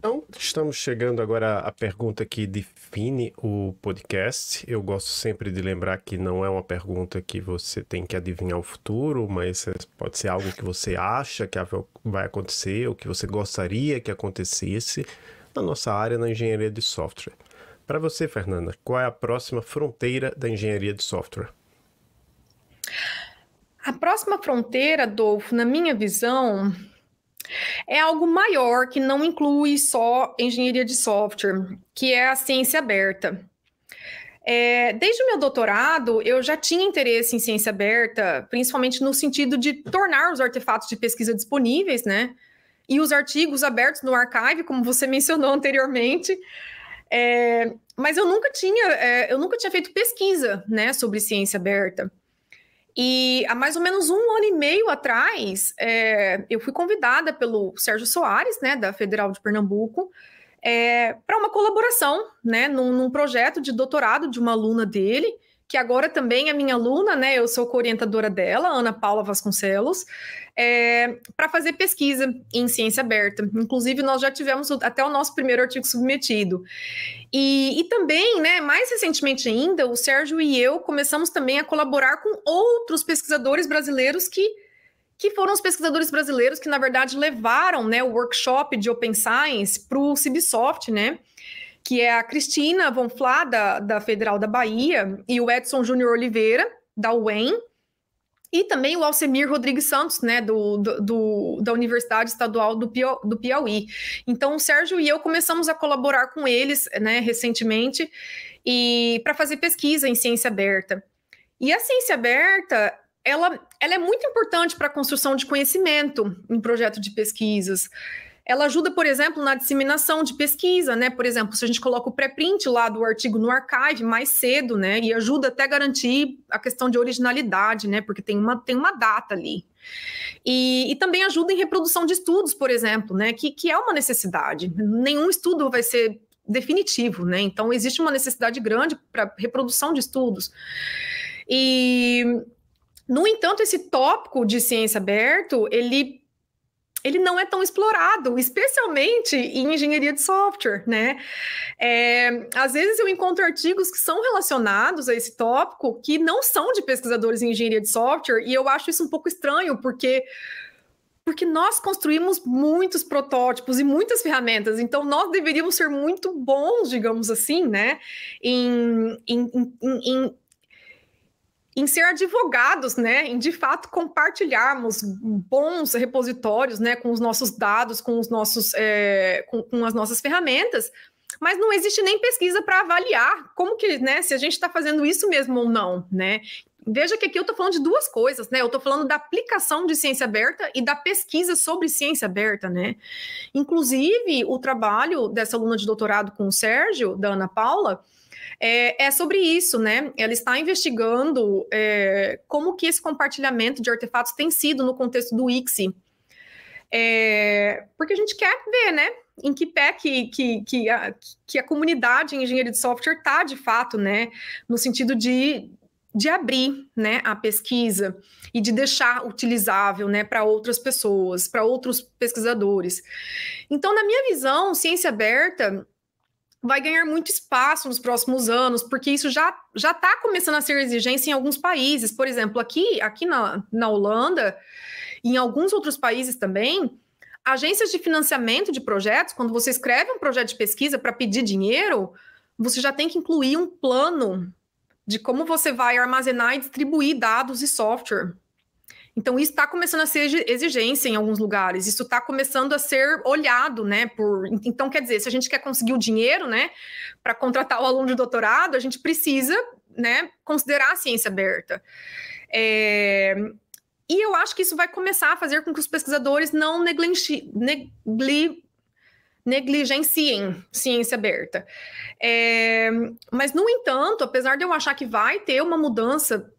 Então, estamos chegando agora à pergunta que define o podcast. Eu gosto sempre de lembrar que não é uma pergunta que você tem que adivinhar o futuro, mas é, pode ser algo que você acha que vai acontecer ou que você gostaria que acontecesse na nossa área na engenharia de software. Para você, Fernanda, qual é a próxima fronteira da engenharia de software? A próxima fronteira, Adolfo, na minha visão, é algo maior que não inclui só engenharia de software, que é a ciência aberta. É, desde o meu doutorado, eu já tinha interesse em ciência aberta, principalmente no sentido de tornar os artefatos de pesquisa disponíveis, né? E os artigos abertos no archive, como você mencionou anteriormente. É, mas eu nunca tinha, é, eu nunca tinha feito pesquisa, né, sobre ciência aberta. E há mais ou menos um ano e meio atrás, é, eu fui convidada pelo Sérgio Soares, né, da Federal de Pernambuco, é, eh, para uma colaboração, né, num, num projeto de doutorado de uma aluna dele que agora também é minha aluna, né? Eu sou coorientadora dela, Ana Paula Vasconcelos, é, para fazer pesquisa em ciência aberta. Inclusive, nós já tivemos até o nosso primeiro artigo submetido. E, e também, né, mais recentemente ainda, o Sérgio e eu começamos também a colaborar com outros pesquisadores brasileiros que que foram os pesquisadores brasileiros que, na verdade, levaram né, o workshop de Open Science para o Cibisoft, né? que é a Cristina Von Flá, da, da Federal da Bahia, e o Edson Júnior Oliveira, da UEM, e também o Alcemir Rodrigues Santos, né, do, do, da Universidade Estadual do, do Piauí. Então, o Sérgio e eu começamos a colaborar com eles, né, recentemente, e para fazer pesquisa em ciência aberta. E a ciência aberta, ela, ela é muito importante para a construção de conhecimento em projeto de pesquisas. Ela ajuda, por exemplo, na disseminação de pesquisa, né? Por exemplo, se a gente coloca o pré-print lá do artigo no archive mais cedo, né? E ajuda até a garantir a questão de originalidade, né? Porque tem uma, tem uma data ali. E, e, também ajuda em reprodução de estudos, por exemplo, né? Que, que é uma necessidade. Nenhum estudo vai ser definitivo, né? Então existe uma necessidade grande para reprodução de estudos. E no entanto, esse tópico de ciência aberto, ele ele não é tão explorado, especialmente em engenharia de software, né? É, às vezes eu encontro artigos que são relacionados a esse tópico que não são de pesquisadores em engenharia de software, e eu acho isso um pouco estranho, porque porque nós construímos muitos protótipos e muitas ferramentas, então nós deveríamos ser muito bons, digamos assim, né, em, em, em, em em ser advogados, né, em de fato compartilharmos bons repositórios, né, com os nossos dados, com os nossos, é, com, com, as nossas ferramentas, mas não existe nem pesquisa para avaliar como que, né, se a gente está fazendo isso mesmo ou não, né? Veja que aqui eu estou falando de duas coisas, né? Eu estou falando da aplicação de ciência aberta e da pesquisa sobre ciência aberta, né? Inclusive o trabalho dessa aluna de doutorado com o Sérgio, da Ana Paula, é, é sobre isso, né? Ela está investigando é, como que esse compartilhamento de artefatos tem sido no contexto do ICSI. É, porque a gente quer ver, né? Em que pé que, que, que, a, que a comunidade em engenharia de software está, de fato, né? No sentido de, de abrir né, a pesquisa e de deixar utilizável né, para outras pessoas, para outros pesquisadores. Então, na minha visão, ciência aberta vai ganhar muito espaço nos próximos anos, porque isso já já está começando a ser exigência em alguns países. Por exemplo, aqui aqui na, na Holanda, em alguns outros países também, agências de financiamento de projetos, quando você escreve um projeto de pesquisa para pedir dinheiro, você já tem que incluir um plano de como você vai armazenar e distribuir dados e software então, isso está começando a ser exigência em alguns lugares, isso está começando a ser olhado, né? Por... Então, quer dizer, se a gente quer conseguir o dinheiro, né, para contratar o aluno de doutorado, a gente precisa, né, considerar a ciência aberta. É... E eu acho que isso vai começar a fazer com que os pesquisadores não Negli negligenciem ciência aberta. É, mas, no entanto, apesar de eu achar que vai ter uma mudança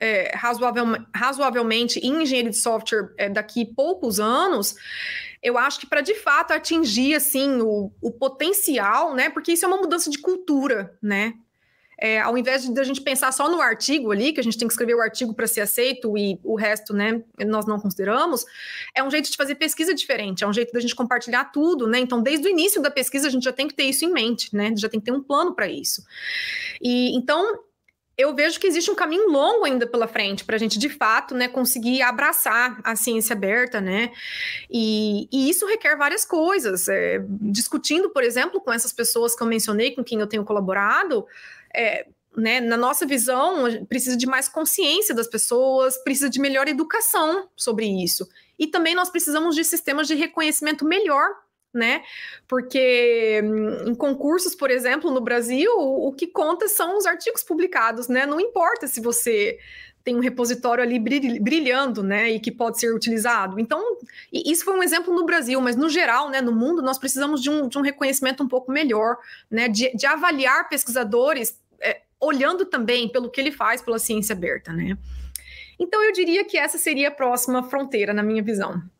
é, razoavelmente, razoavelmente em engenharia de software é, daqui poucos anos, eu acho que para de fato atingir assim o, o potencial, né? Porque isso é uma mudança de cultura, né? É, ao invés de a gente pensar só no artigo ali, que a gente tem que escrever o artigo para ser aceito e o resto, né, nós não consideramos, é um jeito de fazer pesquisa diferente, é um jeito da gente compartilhar tudo, né? Então, desde o início da pesquisa, a gente já tem que ter isso em mente, né? Já tem que ter um plano para isso. E então, eu vejo que existe um caminho longo ainda pela frente para a gente, de fato, né, conseguir abraçar a ciência aberta, né? E, e isso requer várias coisas. É, discutindo, por exemplo, com essas pessoas que eu mencionei, com quem eu tenho colaborado, é, né, na nossa visão, precisa de mais consciência das pessoas, precisa de melhor educação sobre isso. E também nós precisamos de sistemas de reconhecimento melhor né? Porque hum, em concursos, por exemplo, no Brasil, o que conta são os artigos publicados, né? Não importa se você tem um repositório ali brilhando, né, e que pode ser utilizado. Então, isso foi um exemplo no Brasil, mas no geral, né, no mundo, nós precisamos de um, de um reconhecimento um pouco melhor, né, de, de avaliar pesquisadores é, olhando também pelo que ele faz pela ciência aberta, né. Então, eu diria que essa seria a próxima fronteira, na minha visão.